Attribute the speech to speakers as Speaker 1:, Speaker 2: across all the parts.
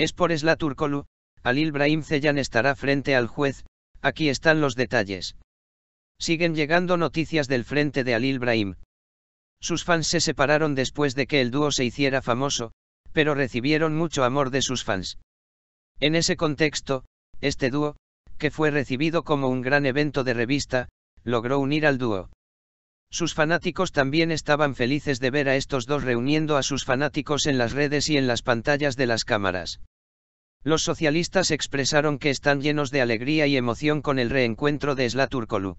Speaker 1: Es por Esla Turkolu, Alil Brahim Zeyan estará frente al juez, aquí están los detalles. Siguen llegando noticias del frente de Alil Ibrahim. Sus fans se separaron después de que el dúo se hiciera famoso, pero recibieron mucho amor de sus fans. En ese contexto, este dúo, que fue recibido como un gran evento de revista, logró unir al dúo. Sus fanáticos también estaban felices de ver a estos dos reuniendo a sus fanáticos en las redes y en las pantallas de las cámaras. Los socialistas expresaron que están llenos de alegría y emoción con el reencuentro de Slaturkolu.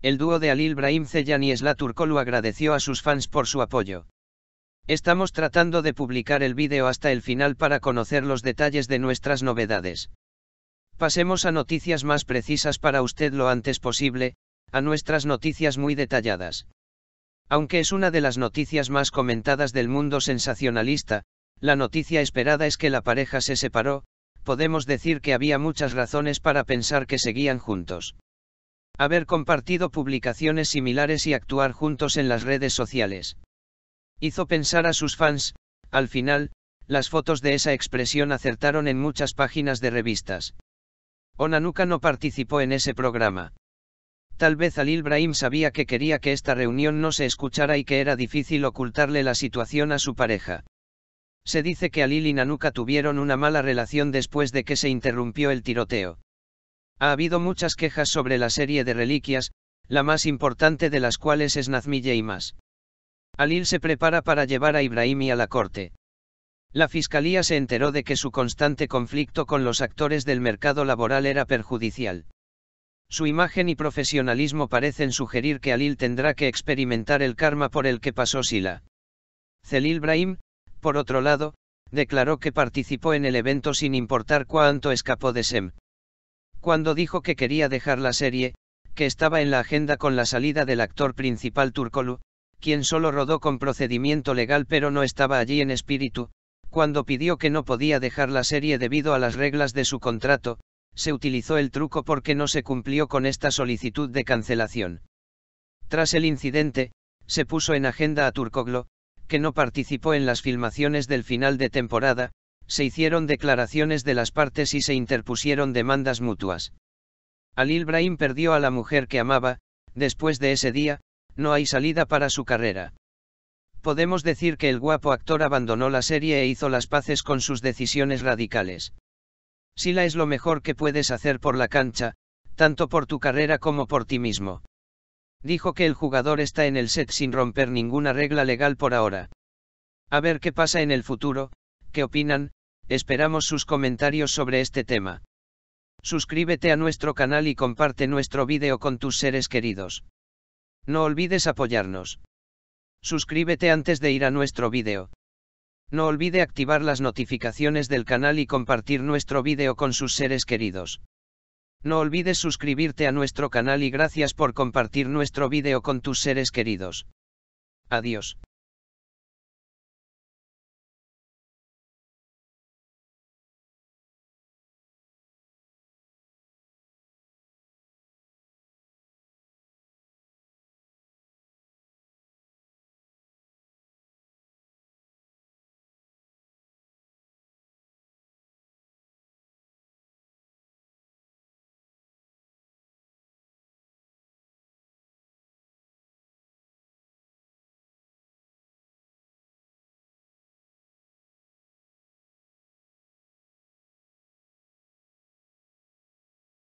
Speaker 1: El dúo de Alil Brahim Zeyan y Slaturkolu agradeció a sus fans por su apoyo. Estamos tratando de publicar el vídeo hasta el final para conocer los detalles de nuestras novedades. Pasemos a noticias más precisas para usted lo antes posible, a nuestras noticias muy detalladas. Aunque es una de las noticias más comentadas del mundo sensacionalista, la noticia esperada es que la pareja se separó, podemos decir que había muchas razones para pensar que seguían juntos. Haber compartido publicaciones similares y actuar juntos en las redes sociales. Hizo pensar a sus fans, al final, las fotos de esa expresión acertaron en muchas páginas de revistas. Onanuka no participó en ese programa. Tal vez Alil Brahim sabía que quería que esta reunión no se escuchara y que era difícil ocultarle la situación a su pareja. Se dice que Alil y Nanuka tuvieron una mala relación después de que se interrumpió el tiroteo. Ha habido muchas quejas sobre la serie de reliquias, la más importante de las cuales es Nazmiye y más. Alil se prepara para llevar a Ibrahimi a la corte. La fiscalía se enteró de que su constante conflicto con los actores del mercado laboral era perjudicial. Su imagen y profesionalismo parecen sugerir que Alil tendrá que experimentar el karma por el que pasó Sila. Celil Brahim, por otro lado, declaró que participó en el evento sin importar cuánto escapó de Sem. Cuando dijo que quería dejar la serie, que estaba en la agenda con la salida del actor principal Turkolu, quien solo rodó con procedimiento legal pero no estaba allí en espíritu, cuando pidió que no podía dejar la serie debido a las reglas de su contrato, se utilizó el truco porque no se cumplió con esta solicitud de cancelación. Tras el incidente, se puso en agenda a Turcoglo que no participó en las filmaciones del final de temporada, se hicieron declaraciones de las partes y se interpusieron demandas mutuas. Alil Ibrahim perdió a la mujer que amaba, después de ese día, no hay salida para su carrera. Podemos decir que el guapo actor abandonó la serie e hizo las paces con sus decisiones radicales. Sila es lo mejor que puedes hacer por la cancha, tanto por tu carrera como por ti mismo dijo que el jugador está en el set sin romper ninguna regla legal por ahora. A ver qué pasa en el futuro, qué opinan, esperamos sus comentarios sobre este tema. Suscríbete a nuestro canal y comparte nuestro vídeo con tus seres queridos. No olvides apoyarnos. Suscríbete antes de ir a nuestro vídeo. No olvide activar las notificaciones del canal y compartir nuestro vídeo con sus seres queridos. No olvides suscribirte a nuestro canal y gracias por compartir nuestro video con tus seres queridos. Adiós.